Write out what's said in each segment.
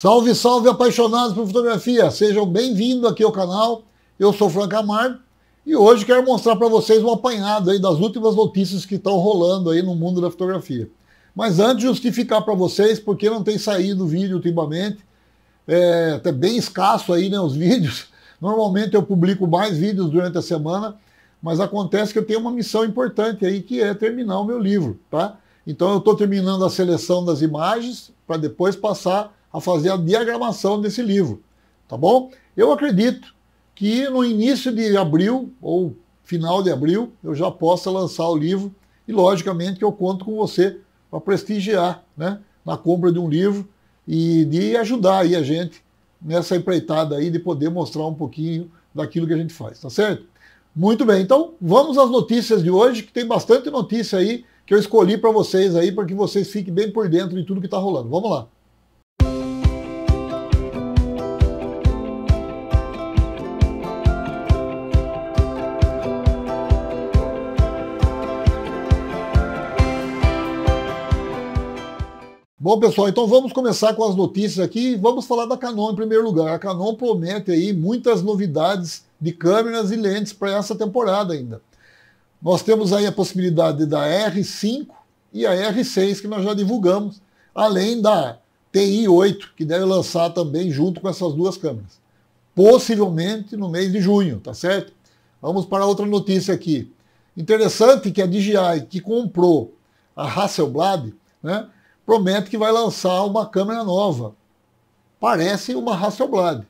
Salve, salve apaixonados por fotografia! Sejam bem-vindos aqui ao canal. Eu sou Frank Amar e hoje quero mostrar para vocês um apanhado aí das últimas notícias que estão rolando aí no mundo da fotografia. Mas antes, justificar para vocês porque não tem saído vídeo ultimamente. É até tá bem escasso aí né, os vídeos. Normalmente eu publico mais vídeos durante a semana, mas acontece que eu tenho uma missão importante aí que é terminar o meu livro, tá? Então eu estou terminando a seleção das imagens para depois passar a fazer a diagramação desse livro, tá bom? Eu acredito que no início de abril ou final de abril eu já possa lançar o livro e logicamente que eu conto com você para prestigiar, né, na compra de um livro e de ajudar aí a gente nessa empreitada aí de poder mostrar um pouquinho daquilo que a gente faz, tá certo? Muito bem, então vamos às notícias de hoje, que tem bastante notícia aí que eu escolhi para vocês aí, para que vocês fiquem bem por dentro de tudo que está rolando. Vamos lá. Bom, pessoal, então vamos começar com as notícias aqui. Vamos falar da Canon em primeiro lugar. A Canon promete aí muitas novidades de câmeras e lentes para essa temporada ainda. Nós temos aí a possibilidade da R5 e a R6 que nós já divulgamos, além da TI8 que deve lançar também junto com essas duas câmeras. Possivelmente no mês de junho, tá certo? Vamos para outra notícia aqui. Interessante que a DJI que comprou a Hasselblad, né? promete que vai lançar uma câmera nova. Parece uma Hasselblad.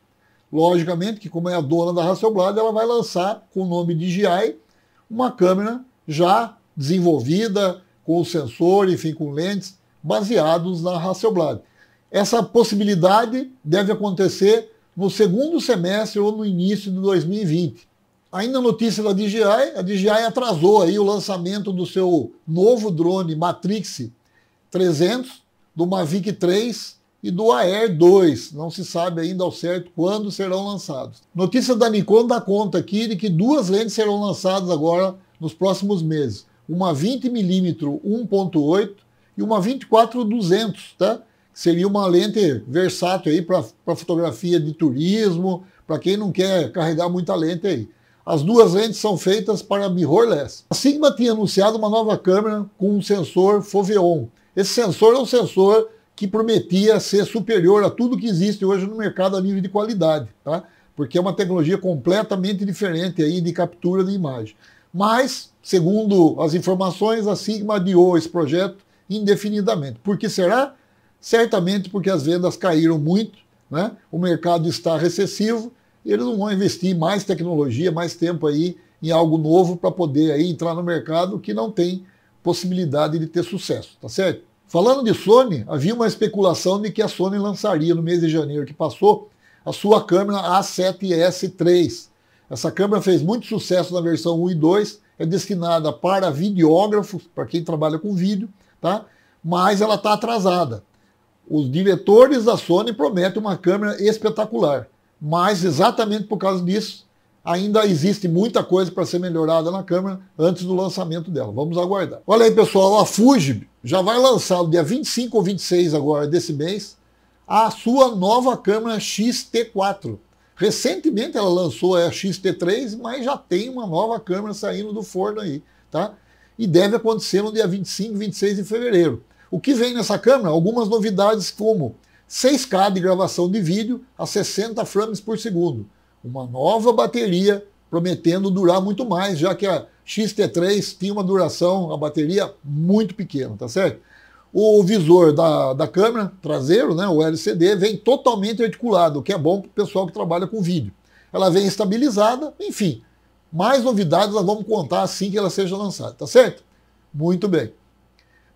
Logicamente que, como é a dona da Hasselblad, ela vai lançar com o nome DJI uma câmera já desenvolvida, com o sensor, enfim, com lentes baseados na Hasselblad. Essa possibilidade deve acontecer no segundo semestre ou no início de 2020. Ainda notícia da DJI, a DJI atrasou aí o lançamento do seu novo drone Matrix 300, do Mavic 3 e do Air 2. Não se sabe ainda ao certo quando serão lançados. Notícia da Nikon dá conta aqui de que duas lentes serão lançadas agora nos próximos meses. Uma 20mm 1.8 e uma 24-200, tá? seria uma lente versátil aí para fotografia de turismo, para quem não quer carregar muita lente aí. As duas lentes são feitas para mirrorless. A Sigma tinha anunciado uma nova câmera com um sensor Foveon, esse sensor é um sensor que prometia ser superior a tudo que existe hoje no mercado a nível de qualidade, tá? porque é uma tecnologia completamente diferente aí de captura de imagem. Mas, segundo as informações, a Sigma adiou esse projeto indefinidamente. Por que será? Certamente porque as vendas caíram muito, né? o mercado está recessivo, eles não vão investir mais tecnologia, mais tempo aí em algo novo para poder aí entrar no mercado que não tem possibilidade de ter sucesso, tá certo? Falando de Sony, havia uma especulação de que a Sony lançaria no mês de janeiro que passou a sua câmera A7S3. Essa câmera fez muito sucesso na versão 1 e 2, é destinada para videógrafos, para quem trabalha com vídeo, tá? Mas ela está atrasada. Os diretores da Sony prometem uma câmera espetacular, mas exatamente por causa disso, ainda existe muita coisa para ser melhorada na Câmara antes do lançamento dela. Vamos aguardar. Olha aí, pessoal, a Fuji já vai lançar no dia 25 ou 26 agora desse mês a sua nova câmera XT4. Recentemente ela lançou é a XT3, mas já tem uma nova câmera saindo do forno aí, tá? E deve acontecer no dia 25, 26 de fevereiro. O que vem nessa câmera? Algumas novidades como 6K de gravação de vídeo a 60 frames por segundo uma nova bateria, prometendo durar muito mais, já que a XT3 tinha uma duração, a bateria muito pequena, tá certo? O visor da, da câmera traseiro, né, o LCD, vem totalmente articulado, o que é bom para o pessoal que trabalha com vídeo. Ela vem estabilizada, enfim. Mais novidades nós vamos contar assim que ela seja lançada, tá certo? Muito bem.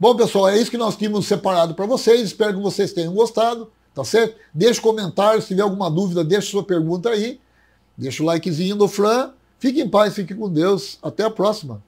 Bom, pessoal, é isso que nós tínhamos separado para vocês. Espero que vocês tenham gostado, tá certo? Deixe comentários, se tiver alguma dúvida, deixe sua pergunta aí. Deixa o likezinho do Fran. Fique em paz, fique com Deus. Até a próxima.